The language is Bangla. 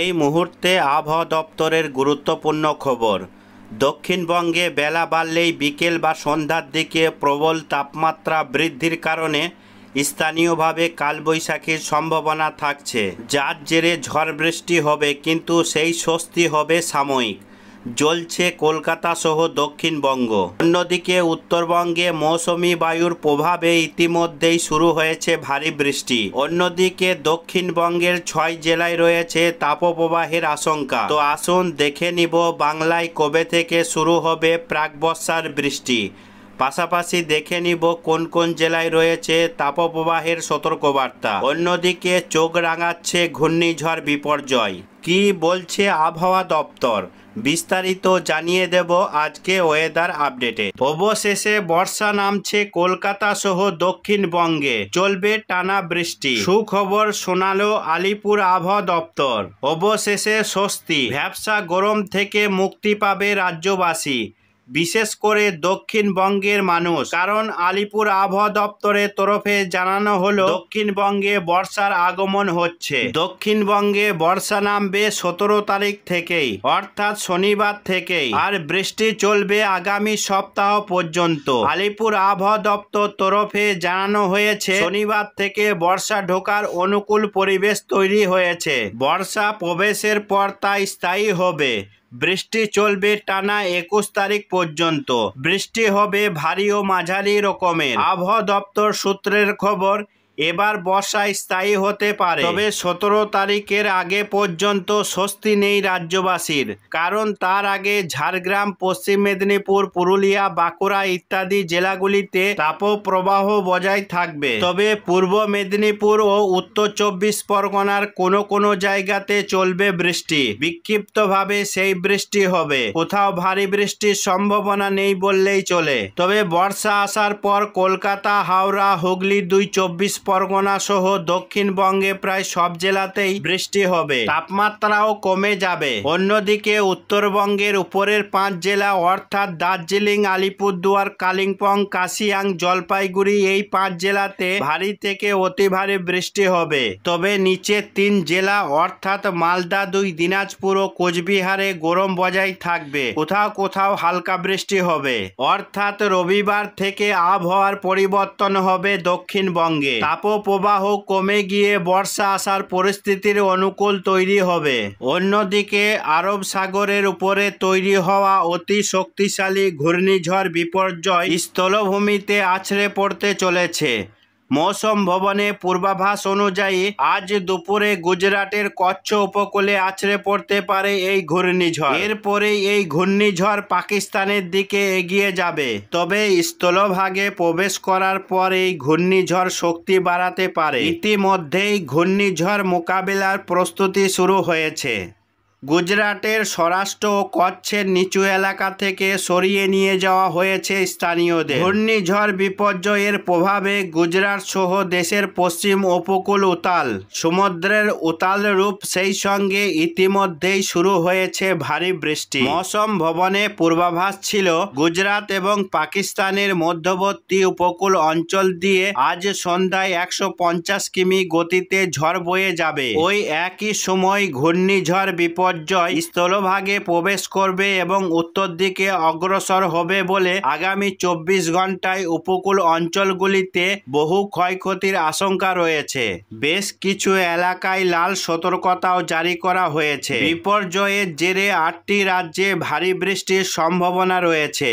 এই মুহূর্তে আবহাওয়া দপ্তরের গুরুত্বপূর্ণ খবর দক্ষিণবঙ্গে বেলা বাড়লেই বিকেল বা সন্ধ্যার দিকে প্রবল তাপমাত্রা বৃদ্ধির কারণে স্থানীয়ভাবে কালবৈশাখীর সম্ভাবনা থাকছে যার জেরে ঝড় বৃষ্টি হবে কিন্তু সেই স্বস্তি হবে সাময়িক জ্বলছে কলকাতা সহ দক্ষিণবঙ্গ অন্যদিকে উত্তরবঙ্গে মৌসুমি বায়ুর প্রভাবে ইতিমধ্যেই শুরু হয়েছে ভারী বৃষ্টি অন্যদিকে দক্ষিণবঙ্গের ছয় জেলায় রয়েছে তাপপ্রবাহের আশঙ্কা তো আসুন দেখে নিব বাংলায় কবে থেকে শুরু হবে প্রাকবর্ষার বৃষ্টি পাশাপাশি দেখে নিব কোন কোন জেলায় রয়েছে তাপপ্রবাহের সতর্কবার্তা অন্যদিকে চোখ রাঙাচ্ছে ঘূর্ণিঝড় বিপর্যয় কি বলছে আবহাওয়া দপ্তর বিস্তারিত জানিয়ে দেব আজকে ওয়েদার আপডেটে অবশেষে বর্ষা নামছে কলকাতা সহ দক্ষিণবঙ্গে চলবে টানা বৃষ্টি সুখবর শোনালো আলিপুর আবহাওয়া দপ্তর অবশেষে স্বস্তি ব্যবসা গরম থেকে মুক্তি পাবে রাজ্যবাসী বিশেষ করে দক্ষিণবঙ্গের মানুষ কারণ আলিপুর আবহাওয়া দপ্তরের তরফে জানানো হলো দক্ষিণবঙ্গে বর্ষার আগমন হচ্ছে দক্ষিণবঙ্গে বর্ষা নামবে সতেরো তারিখ থেকেই অর্থাৎ শনিবার থেকেই আর বৃষ্টি চলবে আগামী সপ্তাহ পর্যন্ত আলিপুর আবহাওয়া দপ্তর তরফে জানানো হয়েছে শনিবার থেকে বর্ষা ঢোকার অনুকূল পরিবেশ তৈরি হয়েছে বর্ষা প্রবেশের পর তা স্থায়ী হবে বৃষ্টি চলবে টানা একুশ তারিখ পর্যন্ত বৃষ্টি হবে ভারী ও মাঝারি রকমের আবহাওয়া দপ্তর সূত্রের খবর এবার বর্ষায় স্থায়ী হতে পারে তবে সতেরো তারিখের আগে পর্যন্ত স্বস্তি নেই রাজ্যবাসীর কারণ তার আগে ঝাড়গ্রাম পশ্চিম মেদিনীপুর পুরুলিয়া বাঁকুড়া ইত্যাদি জেলাগুলিতে তাপপ্রবাহ বজায় থাকবে তবে পূর্ব মেদিনীপুর ও উত্তর চব্বিশ পরগনার কোনো কোনো জায়গাতে চলবে বৃষ্টি বিক্ষিপ্তভাবে সেই বৃষ্টি হবে কোথাও ভারী বৃষ্টির সম্ভাবনা নেই বললেই চলে তবে বর্ষা আসার পর কলকাতা হাওড়া হুগলি দুই চব্বিশ পরগনা সহ দক্ষিণবঙ্গে প্রায় সব জেলাতেই বৃষ্টি হবে তাপমাত্রাও কমে যাবে অন্যদিকে উত্তরবঙ্গের উপরের পাঁচ জেলা অর্থাৎ দার্জিলিং আলিপুরদুয়ার কালিম্পং কাশিয়াং জলপাইগুড়ি এই পাঁচ জেলাতে ভারী থেকে অতি ভারী বৃষ্টি হবে তবে নিচে তিন জেলা অর্থাৎ মালদা দুই দিনাজপুর ও কোচবিহারে গরম বজায় থাকবে কোথাও কোথাও হালকা বৃষ্টি হবে অর্থাৎ রবিবার থেকে আবহাওয়ার পরিবর্তন হবে দক্ষিণবঙ্গে তাপপ্রবাহ কমে গিয়ে বর্ষা আসার পরিস্থিতির অনুকূল তৈরি হবে অন্যদিকে আরব সাগরের উপরে তৈরি হওয়া অতি শক্তিশালী ঘূর্ণিঝড় বিপর্যয় স্থলভূমিতে আছড়ে পড়তে চলেছে মৌসম ভবনে পূর্বাভাস অনুযায়ী আজ দুপুরে গুজরাটের কচ্ছ উপকূলে আছড়ে পড়তে পারে এই ঘূর্ণিঝড় এরপরে এই ঘূর্ণিঝড় পাকিস্তানের দিকে এগিয়ে যাবে তবে স্থলভাগে প্রবেশ করার পর এই ঘূর্ণিঝড় শক্তি বাড়াতে পারে ইতিমধ্যেই ঘূর্ণিঝড় মোকাবিলার প্রস্তুতি শুরু হয়েছে গুজরাটের স্বরাষ্ট্র ও কচ্ছের নিচু এলাকা থেকে সরিয়ে নিয়ে যাওয়া হয়েছে স্থানীয়দের ঘূর্ণিঝড় বিপর্যয়ের প্রভাবে গুজরাট সহ দেশের পশ্চিম উপকূল উতাল সমুদ্রের উতাল রূপ সেই সঙ্গে ইতিমধ্যেই শুরু হয়েছে ভারী বৃষ্টি মৌসম ভবনে পূর্বাভাস ছিল গুজরাট এবং পাকিস্তানের মধ্যবর্তী উপকূল অঞ্চল দিয়ে আজ সন্ধ্যায় একশো কিমি গতিতে ঝড় বয়ে যাবে ওই একই সময় ঘূর্ণিঝড় বিপদ পর্যায় স্থলভাগে প্রবেশ করবে এবং উত্তর দিকে অগ্রসর হবে বলে আগামী চব্বিশ ঘন্টায় উপকূল অঞ্চলগুলিতে বহু ক্ষয়ক্ষতির আশঙ্কা রয়েছে বেশ কিছু এলাকায় লাল সতর্কতাও জারি করা হয়েছে বিপর্যয়ের জেরে আটটি রাজ্যে ভারী বৃষ্টির সম্ভাবনা রয়েছে